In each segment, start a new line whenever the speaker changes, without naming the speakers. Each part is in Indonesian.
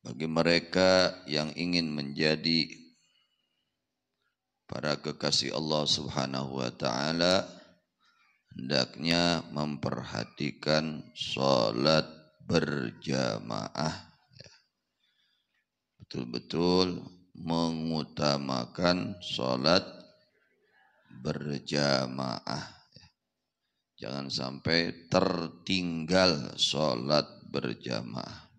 bagi mereka yang ingin menjadi para kekasih Allah Subhanahu wa taala hendaknya memperhatikan salat berjamaah betul-betul mengutamakan salat berjamaah jangan sampai tertinggal salat berjamaah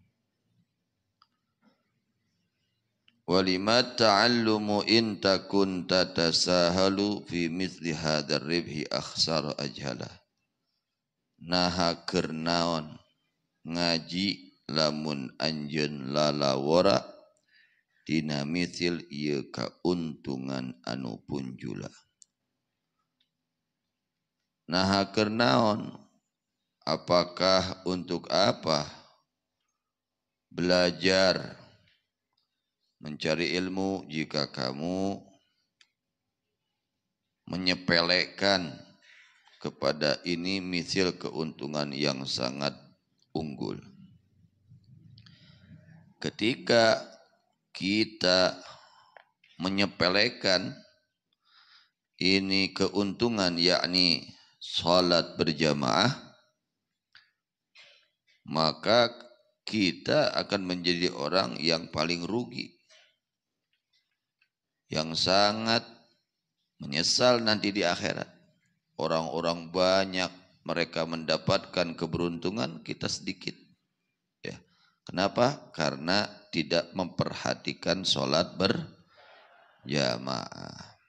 Walimat ta'allumu in takun tatasahalu fi mithli hadar ribhi akhsar ajhala. Naha kernaon ngaji lamun anjeun lalawara dina mithil ieu kauntungan anu punjula. Naha kernaon apakah untuk apa belajar mencari ilmu jika kamu menyepelekan kepada ini misil keuntungan yang sangat unggul. Ketika kita menyepelekan ini keuntungan yakni salat berjamaah maka kita akan menjadi orang yang paling rugi yang sangat menyesal nanti di akhirat. Orang-orang banyak mereka mendapatkan keberuntungan, kita sedikit. Ya. Kenapa? Karena tidak memperhatikan sholat berjamaah.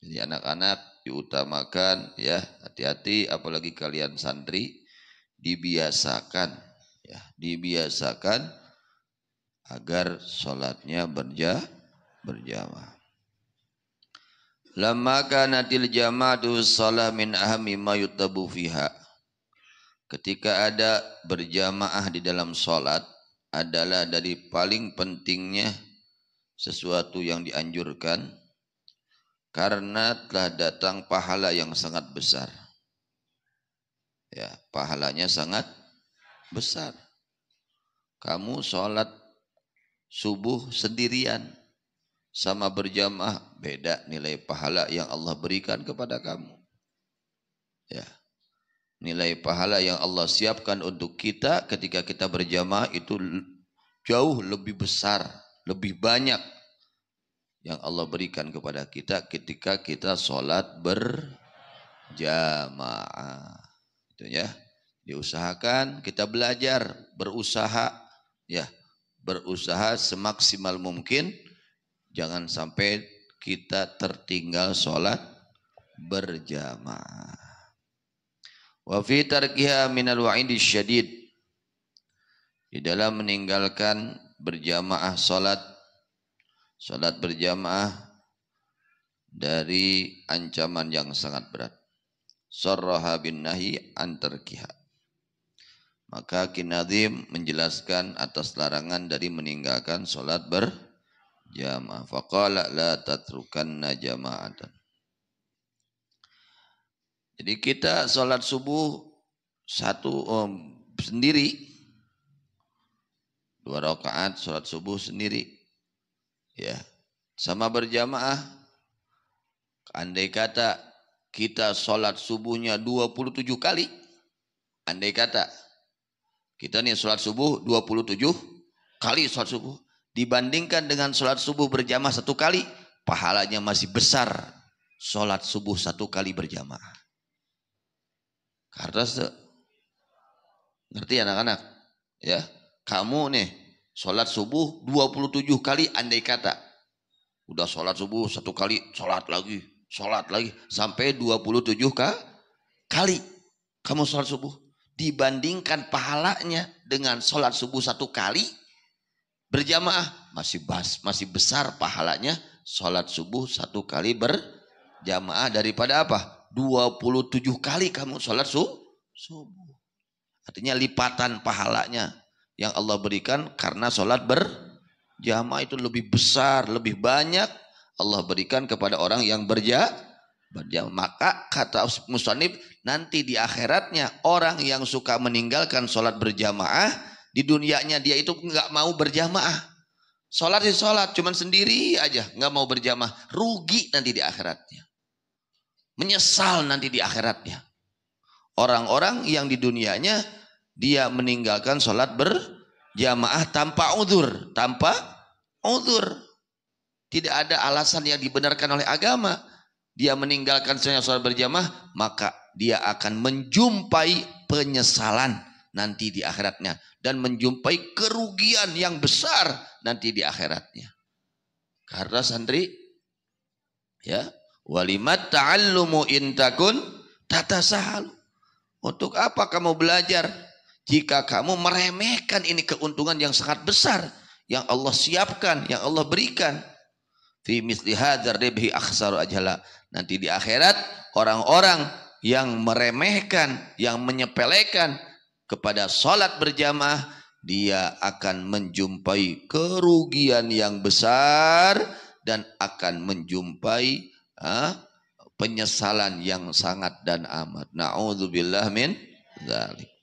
Jadi anak-anak diutamakan ya hati-hati apalagi kalian santri dibiasakan ya dibiasakan agar sholatnya berja berjamaah. Lama kanatil jamadu salah min ahami mayutabu fiha. Ketika ada berjamaah di dalam solat adalah dari paling pentingnya sesuatu yang dianjurkan karena telah datang pahala yang sangat besar. Ya, pahalanya sangat besar. Kamu sholat subuh sendirian, sama berjamaah beda nilai pahala yang Allah berikan kepada kamu. Ya. Nilai pahala yang Allah siapkan untuk kita ketika kita berjamaah itu jauh lebih besar, lebih banyak yang Allah berikan kepada kita ketika kita sholat berjamaah. Itu ya. Diusahakan kita belajar, berusaha ya, berusaha semaksimal mungkin Jangan sampai kita tertinggal sholat berjamaah. Wa fi tarkiha minal wa'idi syadid. Di dalam meninggalkan berjamaah sholat. Sholat berjamaah dari ancaman yang sangat berat. Sarraha bin nahi antarkiha. Maka Kinadim menjelaskan atas larangan dari meninggalkan sholat berjamaah jama'ah faqala la tatrukanna jama'atan jadi kita sholat subuh satu um, sendiri dua rakaat sholat subuh sendiri ya sama berjamaah andai kata kita sholat subuhnya 27 kali andai kata kita nih sholat subuh 27 kali sholat subuh dibandingkan dengan sholat subuh berjamaah satu kali, pahalanya masih besar sholat subuh satu kali berjamaah. Karena ngerti anak-anak ya kamu nih sholat subuh 27 kali andai kata udah sholat subuh satu kali sholat lagi sholat lagi sampai 27 tujuh kali kamu sholat subuh dibandingkan pahalanya dengan sholat subuh satu kali berjamaah masih bas, masih besar pahalanya sholat subuh satu kali berjamaah daripada apa 27 kali kamu sholat su, subuh artinya lipatan pahalanya yang Allah berikan karena sholat berjamaah itu lebih besar lebih banyak Allah berikan kepada orang yang berja berjamaah maka kata Musanib nanti di akhiratnya orang yang suka meninggalkan sholat berjamaah di dunianya dia itu nggak mau berjamaah. Sholat di ya sholat, cuman sendiri aja. nggak mau berjamaah. Rugi nanti di akhiratnya. Menyesal nanti di akhiratnya. Orang-orang yang di dunianya dia meninggalkan sholat berjamaah tanpa udur. Tanpa udur. Tidak ada alasan yang dibenarkan oleh agama. Dia meninggalkan sholat berjamaah, maka dia akan menjumpai penyesalan nanti di akhiratnya dan menjumpai kerugian yang besar nanti di akhiratnya. Karena santri ya, walimat ta'allumu intakun tata sahal. Untuk apa kamu belajar jika kamu meremehkan ini keuntungan yang sangat besar yang Allah siapkan, yang Allah berikan. Fi misli hadzal ribhi ajala. Nanti di akhirat orang-orang yang meremehkan, yang menyepelekan kepada sholat berjamaah dia akan menjumpai kerugian yang besar dan akan menjumpai ah, penyesalan yang sangat dan amat. Na'udzubillah min zalik.